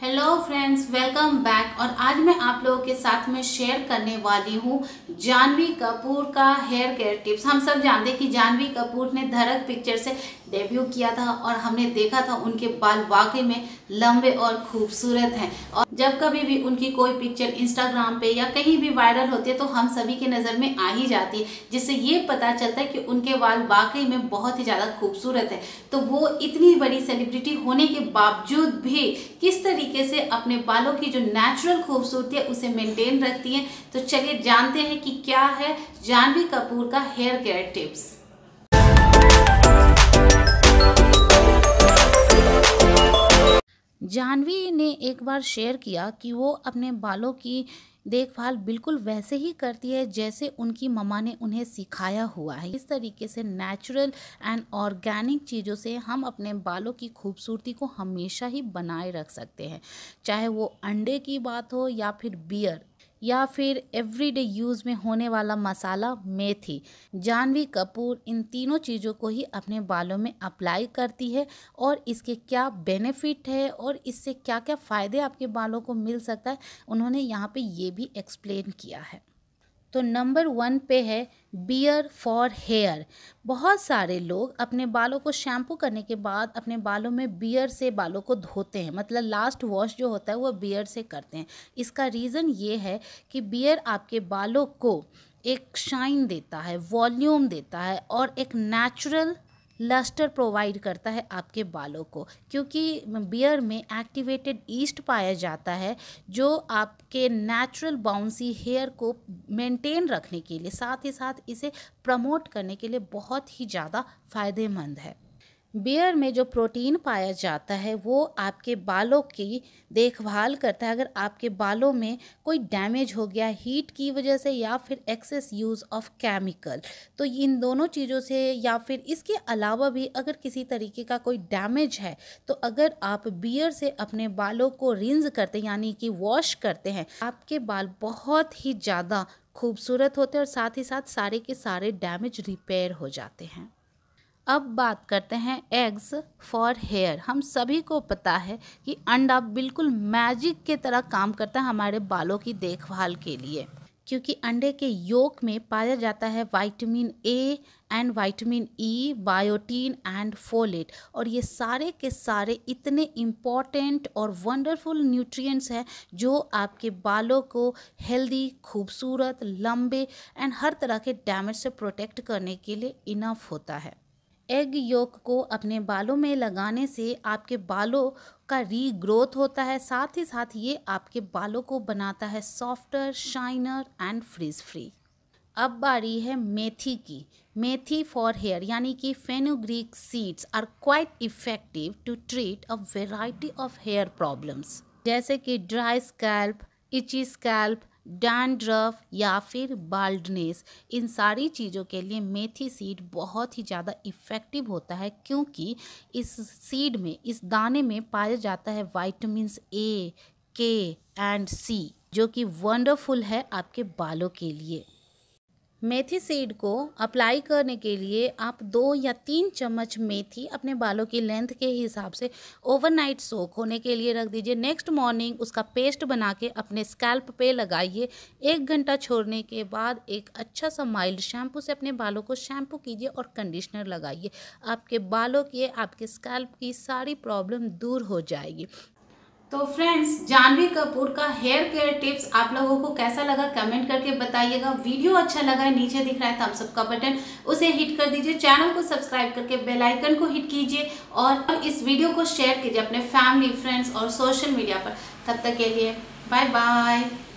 hello friends welcome back और आज मैं आप लोगों के साथ में शेयर करने वाली हूँ जानवी कपूर का हेयर केयर टिप्स हम सब जानते हैं कि जानवी कपूर ने धड़क पिक्चर से डेब्यू किया था और हमने देखा था उनके बाल वाकई में लंबे और खूबसूरत हैं और जब कभी भी उनकी कोई पिक्चर इंस्टाग्राम पे या कहीं भी वायरल होती है तो हम सभी के नज़र में आ ही जाती है जिससे ये पता चलता है कि उनके बाल वाकई में बहुत ही ज़्यादा खूबसूरत है तो वो इतनी बड़ी सेलिब्रिटी होने के बावजूद भी किस तरीके तरीके से अपने बालों की जो नेचुरल खूबसूरती है उसे मेंटेन रखती हैं तो चलिए जानते हैं कि क्या है जानवी कपूर का हेयर केयर टिप्स जानवी ने एक बार शेयर किया कि वो अपने बालों की देखभाल बिल्कुल वैसे ही करती है जैसे उनकी ममा ने उन्हें सिखाया हुआ है इस तरीके से नेचुरल एंड ऑर्गेनिक चीज़ों से हम अपने बालों की खूबसूरती को हमेशा ही बनाए रख सकते हैं चाहे वो अंडे की बात हो या फिर बियर या फिर एवरीडे यूज़ में होने वाला मसाला मेथी जानवी कपूर इन तीनों चीज़ों को ही अपने बालों में अप्लाई करती है और इसके क्या बेनिफिट है और इससे क्या क्या फ़ायदे आपके बालों को मिल सकता है उन्होंने यहाँ पे ये भी एक्सप्लेन किया है तो नंबर वन पे है बियर फॉर हेयर बहुत सारे लोग अपने बालों को शैम्पू करने के बाद अपने बालों में बियर से बालों को धोते हैं मतलब लास्ट वॉश जो होता है वो बियर से करते हैं इसका रीज़न ये है कि बियर आपके बालों को एक शाइन देता है वॉल्यूम देता है और एक नेचुरल लस्टर प्रोवाइड करता है आपके बालों को क्योंकि बियर में एक्टिवेटेड ईस्ट पाया जाता है जो आपके नेचुरल बाउंसी हेयर को मेंटेन रखने के लिए साथ ही साथ इसे प्रमोट करने के लिए बहुत ही ज़्यादा फ़ायदेमंद है बियर में जो प्रोटीन पाया जाता है वो आपके बालों की देखभाल करता है अगर आपके बालों में कोई डैमेज हो गया हीट की वजह से या फिर एक्सेस यूज़ ऑफ केमिकल तो इन दोनों चीज़ों से या फिर इसके अलावा भी अगर किसी तरीके का कोई डैमेज है तो अगर आप बियर से अपने बालों को रिंज करते यानी कि वॉश करते हैं आपके बाल बहुत ही ज़्यादा खूबसूरत होते हैं और साथ ही साथ सारे के सारे डैमेज रिपेयर हो जाते हैं अब बात करते हैं एग्स फॉर हेयर हम सभी को पता है कि अंडा बिल्कुल मैजिक के तरह काम करता है हमारे बालों की देखभाल के लिए क्योंकि अंडे के योक में पाया जाता है vitamin A and vitamin E biotin and folate और ये सारे के सारे इतने इम्पॉर्टेंट और वंडरफुल न्यूट्रिएंट्स हैं जो आपके बालों को हेल्दी खूबसूरत लंबे एंड हर तरह के डैमेज से प्रोटेक्ट करने के लिए इनफ होता है एग योक को अपने बालों में लगाने से आपके बालों का रीग्रोथ होता है साथ ही साथ ये आपके बालों को बनाता है softer shiner and frizz free अब बारी है मेथी की मेथी फॉर हेयर यानी कि fenugreek seeds are quite effective to treat a variety of hair problems जैसे कि dry scalp itchy scalp dandruff या फिर बाल्डनेस इन सारी चीज़ों के लिए मेथी सीड बहुत ही ज़्यादा इफ़ेक्टिव होता है क्योंकि इस सीड में इस दाने में पाया जाता है वाइटमिन ए के एंड सी जो कि वंडरफुल है आपके बालों के लिए मेथी सीड को अप्लाई करने के लिए आप दो या तीन चम्मच मेथी अपने बालों की लेंथ के हिसाब से ओवरनाइट सोक होने के लिए रख दीजिए नेक्स्ट मॉर्निंग उसका पेस्ट बना के अपने स्कैल्प पे लगाइए एक घंटा छोड़ने के बाद एक अच्छा सा माइल्ड शैम्पू से अपने बालों को शैम्पू कीजिए और कंडीशनर लगाइए आपके बालों की आपके स्कैल्प की सारी प्रॉब्लम दूर हो जाएगी तो फ्रेंड्स जानवी कपूर का हेयर केयर टिप्स आप लोगों को कैसा लगा कमेंट करके बताइएगा वीडियो अच्छा लगा है नीचे दिख रहा है थम्सअप का बटन उसे हिट कर दीजिए चैनल को सब्सक्राइब करके बेल आइकन को हिट कीजिए और इस वीडियो को शेयर कीजिए अपने फैमिली फ्रेंड्स और सोशल मीडिया पर तब तक के लिए बाय बाय